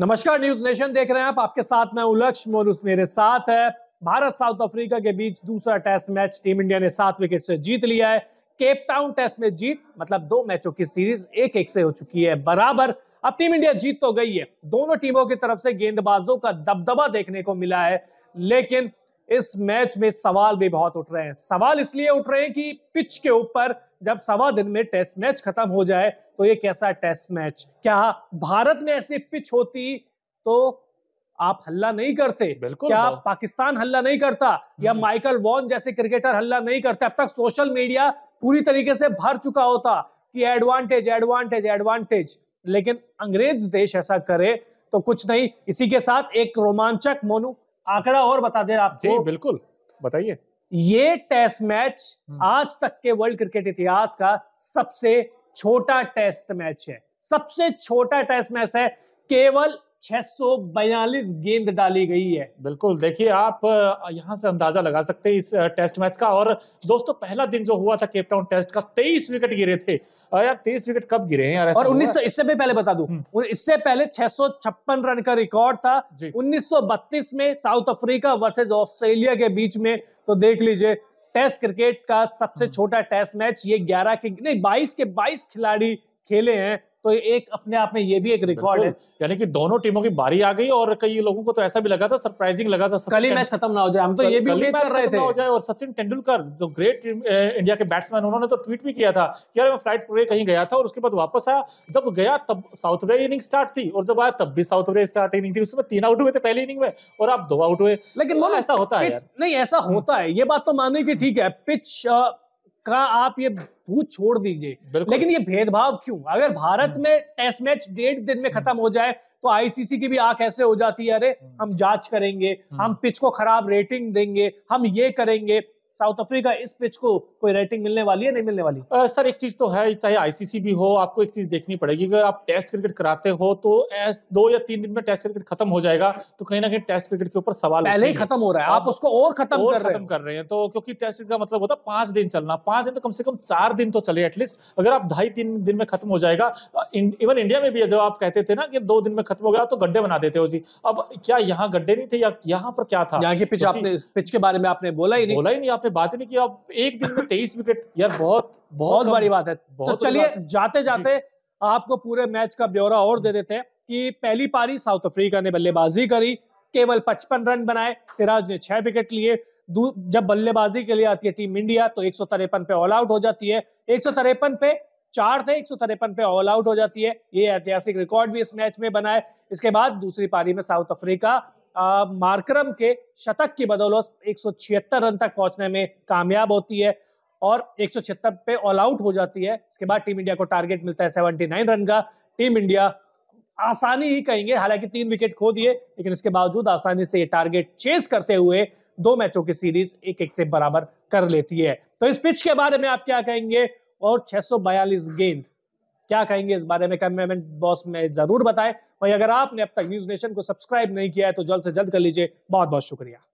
नमस्कार news nation देख रहे हैं आप आपके साथ मैं उलक्ष मोलूस मेरे साथ है भारत साउथ अफ्रीका के बीच दूसरा टेस्ट मैच टीम इंडिया ने सात विकेट से जीत लिया है केप टाउन टेस्ट में जीत मतलब दो मैचों की सीरीज एक एक से हो चुकी है बराबर अब टीम इंडिया जीत तो गई है दोनों टीमों की तरफ से गेंदबाजों का दबदबा देखने को मिला है लेकिन इस मैच में सवाल भी बहुत उठ रहे हैं सवाल इसलिए उठ रहे हैं कि पिच के ऊपर जब सवा दिन में टेस्ट मैच खत्म हो जाए तो ये कैसा टेस्ट मैच क्या भारत में ऐसी पिच होती तो आप हल्ला नहीं करते क्या पाकिस्तान हल्ला नहीं करता या हम्म। माइकल वॉन जैसे क्रिकेटर हल्ला नहीं करते अब तक सोशल मीडिया पूरी तरीके से भर चुका होता कि एडवांटेज एडवांटेज एडवांटेज लेकिन अंग्रेज देश ऐसा करे तो कुछ नहीं इसी के साथ एक रोमांचक मोनू आंकड़ा और बता दे जी बिल्कुल बताइए ये टेस्ट मैच हम्म। आज तक के वर्ल्ड क्रिकेट इतिहास का सबसे छोटा टेस्ट मैच है सबसे छोटा टेस्ट मैच है केवल 642 गेंद डाली गई है बिल्कुल देखिए आप यहां से अंदाजा लगा सकते हैं इस टेस्ट मैच का और दोस्तों पहला दिन जो हुआ था केपटाउन टेस्ट का 23 विकेट गिरे थे यार 23 विकेट कब गिरे हैं यार और उन्नीस इससे भी पहले बता दूं हम्म। इससे पहले छह रन का रिकॉर्ड था उन्नीस में साउथ अफ्रीका वर्सेज ऑस्ट्रेलिया के बीच में तो देख लीजिए टेस्ट क्रिकेट का सबसे हम्म। छोटा टेस्ट मैच ये 11 के नहीं 22 के 22 खिलाड़ी खेले हैं तो एक अपने आप में ये भी एक रिकॉर्ड है यानी कि दोनों टीमों की बारी आ गई और कई लोगों को तो ऐसा भी लगा था सरप्राइजिंग लगा था कल ही मैच खत्म ना हो जाए हम तो ये भी उम्मीद कर रहे थे हो जाए और सचिन तेंदुलकर जो ग्रेट इंडिया के बैट्समैन उन्होंने तो ट्वीट भी किया था कि यार मैं फ्लाइट पर कहीं गया था और उसके बाद वापस आया जब गया तब साउथ वे इनिंग स्टार्ट थी और जब आया तब भी साउथ वे स्टार्ट इनिंग थी उसमें तीन आउट हुए थे पहली इनिंग में और आप दो आउट हुए लेकिन तो ऐसा होता है नहीं ऐसा हम्म। होता है ये बात तो माने की ठीक है पिच का आप ये भूत छोड़ दीजिए लेकिन ये भेदभाव क्यों अगर भारत हम्म। में टेस्ट मैच डेढ़ दिन में खत्म हो जाए तो आईसीसी की भी आंख ऐसे हो जाती है अरे हम्म। हम जांच करेंगे हम्म। हम पिच को खराब रेटिंग देंगे हम ये करेंगे साउथ अफ्रीका इस पिच को कोई रेटिंग मिलने वाली है नहीं मिलने वाली आ, सर एक चीज तो है चाहे आईसीसी भी हो आपको एक चीज देखनी पड़ेगी अगर आप टेस्ट क्रिकेट कराते हो तो दो या तीन दिन में टेस्ट क्रिकेट खत्म हो जाएगा तो कहीं ना कहीं टेस्ट क्रिकेट के ऊपर सवाल पहले ही खत्म हो रहा है आप उसको और खत्म कर खत्म कर रहे हैं तो क्योंकि टेस्ट क्रिकेट का मतलब होता है पांच दिन चलना पांच दिन तो कम से कम चार दिन तो चले एटलीस्ट अगर आप ढाई तीन दिन में खत्म हो जाएगा इवन इंडिया में भी जब आप कहते थे ना कि दो दिन में खत्म हो गया तो गड्ढे बना देते हो जी अब क्या यहाँ गड्ढे नहीं थे या यहाँ पर क्या था यहाँ की पिच आपने पिच के बारे में आपने बोला ही नहीं बोला ही नहीं आपने आपने बात ही नहीं की आप एक दिन में तेईस विकेट यार बहुत बहुत बड़ी बात है तो चलिए जाते जाते आपको पूरे मैच का ब्यौरा और दे देते हैं कि पहली पारी साउथ अफ्रीका ने बल्लेबाजी करी केवल 55 रन बनाए सिराज ने छह विकेट लिए जब बल्लेबाजी के लिए आती है टीम इंडिया तो एक पे ऑल आउट हो जाती है एक पे चार थे एक पे ऑल आउट हो जाती है ये ऐतिहासिक रिकॉर्ड भी इस मैच में बनाए इसके बाद दूसरी पारी में साउथ अफ्रीका मार्करम के शतक की बदौलत एक रन तक पहुंचने में कामयाब होती है और एक पे ऑल आउट हो जाती है इसके बाद टीम इंडिया को टारगेट मिलता है 79 रन का टीम इंडिया आसानी ही कहेंगे हालांकि तीन विकेट खो दिए लेकिन इसके बावजूद आसानी से ये टारगेट चेस करते हुए दो मैचों की सीरीज एक एक से बराबर कर लेती है तो इस पिच के बारे में आप क्या कहेंगे और 642 गेंद क्या कहेंगे इस बारे में कमेंट बॉक्स में जरूर बताएं वहीं अगर आपने अब तक न्यूज नेशन को सब्सक्राइब नहीं किया है तो जल्द से जल्द कर लीजिए बहुत बहुत शुक्रिया